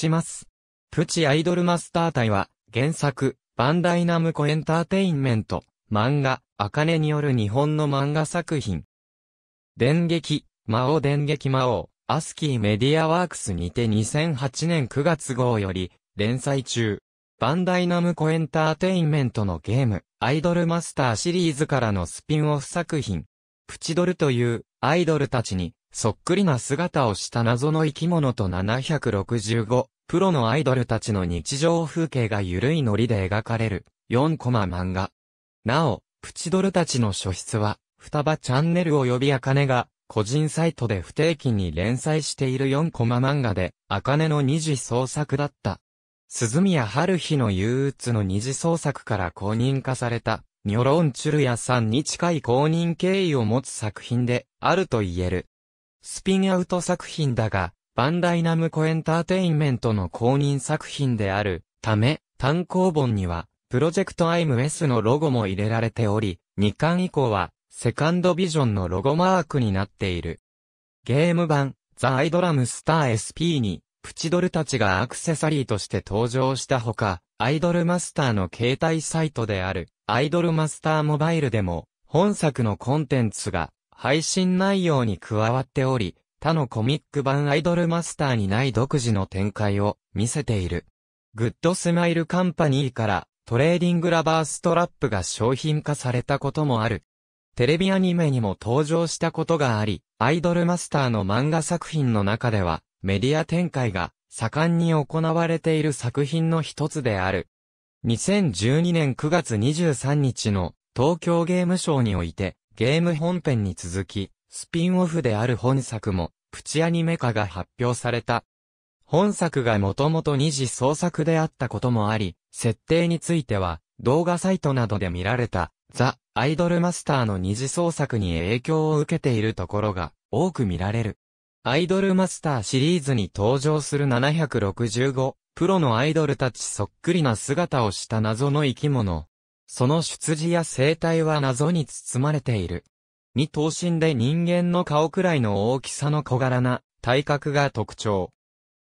ちます。プチアイドルマスター隊は、原作、バンダイナムコエンターテインメント、漫画、アカネによる日本の漫画作品。電撃、魔王電撃魔王、アスキーメディアワークスにて2008年9月号より、連載中。バンダイナムコエンターテインメントのゲーム、アイドルマスターシリーズからのスピンオフ作品。プチドルという、アイドルたちに、そっくりな姿をした謎の生き物と765、プロのアイドルたちの日常風景がゆるいノリで描かれる、4コマ漫画。なお、プチドルたちの書室は、双葉チャンネル及び茜が、個人サイトで不定期に連載している4コマ漫画で、茜の二次創作だった。鈴宮春日の憂鬱の二次創作から公認化された、ニョロンチュルヤさんに近い公認経緯を持つ作品で、あると言える。スピンアウト作品だが、バンダイナムコエンターテインメントの公認作品であるため、単行本には、プロジェクト IMS のロゴも入れられており、2巻以降は、セカンドビジョンのロゴマークになっている。ゲーム版、ザ・アイドラムスター SP に、プチドルたちがアクセサリーとして登場したほか、アイドルマスターの携帯サイトである、アイドルマスターモバイルでも、本作のコンテンツが配信内容に加わっており、他のコミック版アイドルマスターにない独自の展開を見せている。グッドスマイルカンパニーからトレーディングラバーストラップが商品化されたこともある。テレビアニメにも登場したことがあり、アイドルマスターの漫画作品の中ではメディア展開が盛んに行われている作品の一つである。2012年9月23日の東京ゲームショーにおいて、ゲーム本編に続き、スピンオフである本作も、プチアニメ化が発表された。本作がもともと二次創作であったこともあり、設定については、動画サイトなどで見られた、ザ・アイドルマスターの二次創作に影響を受けているところが多く見られる。アイドルマスターシリーズに登場する765、プロのアイドルたちそっくりな姿をした謎の生き物、その出自や生態は謎に包まれている。二頭身で人間の顔くらいの大きさの小柄な体格が特徴。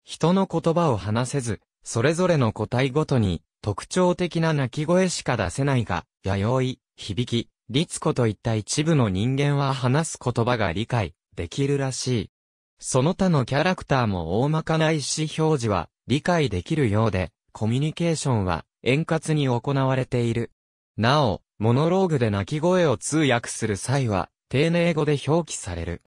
人の言葉を話せず、それぞれの個体ごとに特徴的な鳴き声しか出せないが、弥生、響き、律子といった一部の人間は話す言葉が理解できるらしい。その他のキャラクターも大まかな意思表示は理解できるようで、コミュニケーションは円滑に行われている。なお、モノローグで鳴き声を通訳する際は、丁寧語で表記される。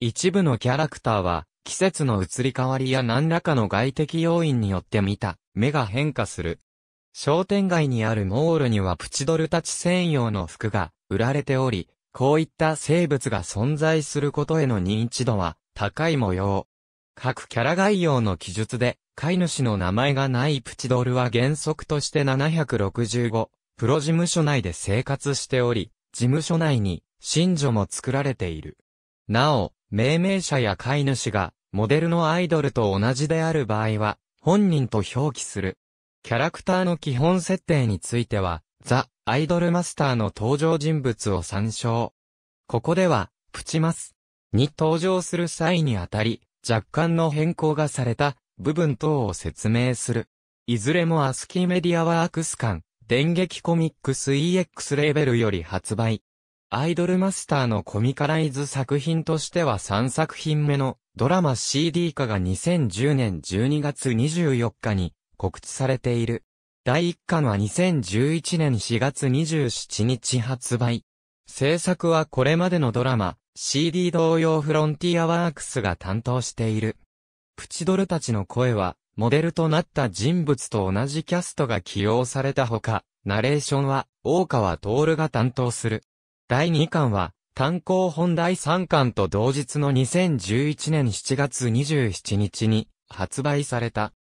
一部のキャラクターは、季節の移り変わりや何らかの外的要因によって見た、目が変化する。商店街にあるモールにはプチドルたち専用の服が売られており、こういった生物が存在することへの認知度は高い模様。各キャラ概要の記述で、飼い主の名前がないプチドルは原則として765プロ事務所内で生活しており、事務所内に、新女も作られている。なお、命名者や飼い主が、モデルのアイドルと同じである場合は、本人と表記する。キャラクターの基本設定については、ザ・アイドルマスターの登場人物を参照。ここでは、プチマスに登場する際にあたり、若干の変更がされた部分等を説明する。いずれもアスキーメディアワークス間、電撃コミックス EX レーベルより発売。アイドルマスターのコミカライズ作品としては3作品目のドラマ CD 化が2010年12月24日に告知されている。第1巻は2011年4月27日発売。制作はこれまでのドラマ CD 同様フロンティアワークスが担当している。プチドルたちの声はモデルとなった人物と同じキャストが起用されたほか、ナレーションは、大川徹が担当する。第2巻は、単行本第3巻と同日の2011年7月27日に発売された。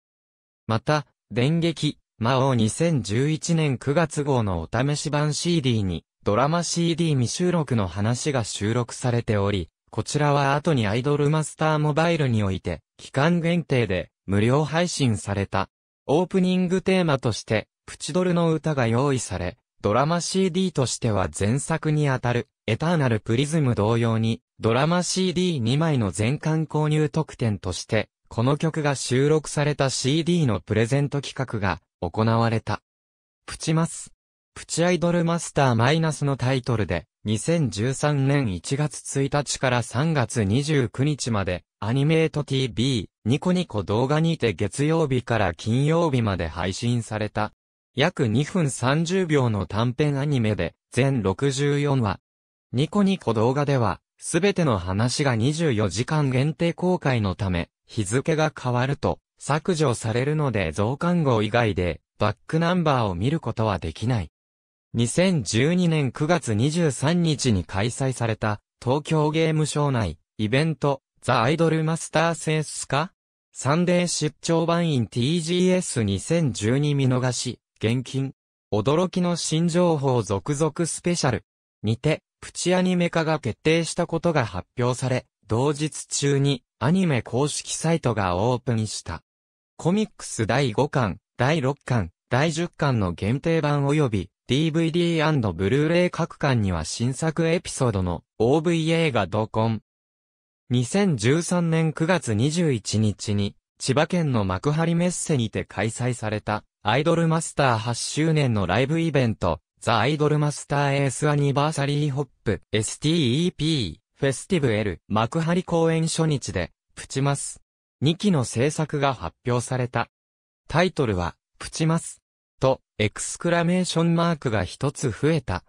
また、電撃、魔王2011年9月号のお試し版 CD に、ドラマ CD 未収録の話が収録されており、こちらは後にアイドルマスターモバイルにおいて、期間限定で無料配信された。オープニングテーマとして、プチドルの歌が用意され、ドラマ CD としては前作にあたる、エターナルプリズム同様に、ドラマ CD2 枚の全巻購入特典として、この曲が収録された CD のプレゼント企画が行われた。プチマス。プチアイドルマスターマイナスのタイトルで、2013年1月1日から3月29日まで、アニメート TV、ニコニコ動画にて月曜日から金曜日まで配信された。約2分30秒の短編アニメで、全64話。ニコニコ動画では、すべての話が24時間限定公開のため、日付が変わると、削除されるので増刊号以外で、バックナンバーを見ることはできない。2012年9月23日に開催された、東京ゲームショー内、イベント、ザ・アイドルマスターセンスかサンデー出張版員 TGS2012 見逃し、現金。驚きの新情報続々スペシャル。にて、プチアニメ化が決定したことが発表され、同日中にアニメ公式サイトがオープンした。コミックス第5巻、第6巻、第10巻の限定版及び DVD& ブルーレイ各館には新作エピソードの OVA が同梱。2013年9月21日に、千葉県の幕張メッセにて開催された、アイドルマスター8周年のライブイベント、ザ・アイドルマスターエース・アニバーサリー・ホップ、STEP、フェスティブ L、幕張公演初日で、プチマス。2期の制作が発表された。タイトルは、プチマス。エクスクラメーションマークが一つ増えた。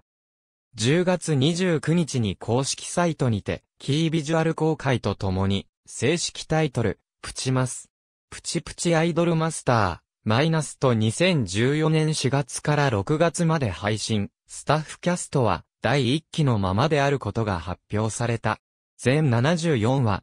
10月29日に公式サイトにて、キービジュアル公開とともに、正式タイトル、プチマス。プチプチアイドルマスター、マイナスと2014年4月から6月まで配信、スタッフキャストは、第1期のままであることが発表された。全74話。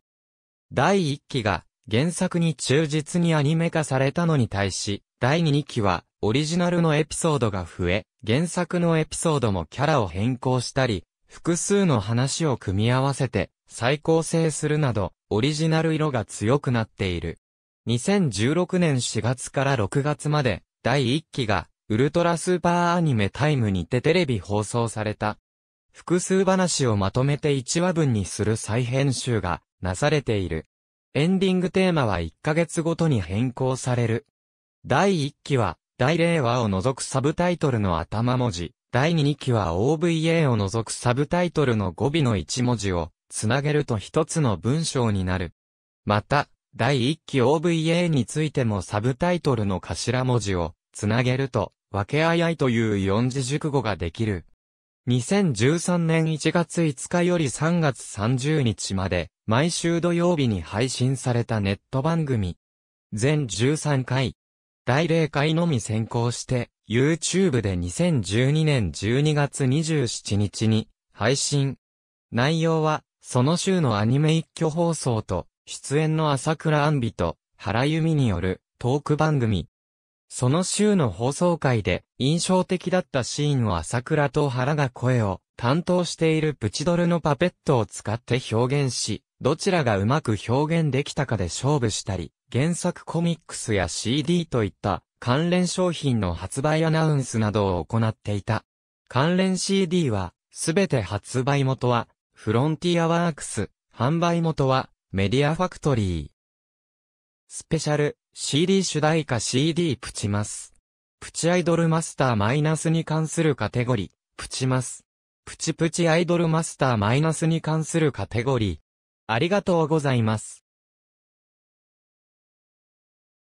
第1期が、原作に忠実にアニメ化されたのに対し、第2期は、オリジナルのエピソードが増え、原作のエピソードもキャラを変更したり、複数の話を組み合わせて再構成するなど、オリジナル色が強くなっている。2016年4月から6月まで、第1期が、ウルトラスーパーアニメタイムにてテレビ放送された。複数話をまとめて1話分にする再編集がなされている。エンディングテーマは1ヶ月ごとに変更される。第1期は第0話を除くサブタイトルの頭文字、第2期は OVA を除くサブタイトルの語尾の1文字を、つなげると一つの文章になる。また、第1期 OVA についてもサブタイトルの頭文字を、つなげると、分けあいいという四字熟語ができる。2013年1月5日より3月30日まで、毎週土曜日に配信されたネット番組。全13回、大霊会のみ先行して、YouTube で2012年12月27日に配信。内容は、その週のアニメ一挙放送と、出演の朝倉安美と原由美によるトーク番組。その週の放送回で印象的だったシーンを朝倉と原が声を担当しているプチドルのパペットを使って表現し、どちらがうまく表現できたかで勝負したり、原作コミックスや CD といった関連商品の発売アナウンスなどを行っていた。関連 CD は、すべて発売元は、フロンティアワークス、販売元は、メディアファクトリー。スペシャル、CD 主題歌 CD プチマス。プチアイドルマスターマイナスに関するカテゴリー、プチマス。プチプチアイドルマスターマイナスに関するカテゴリー、ありがとうございます。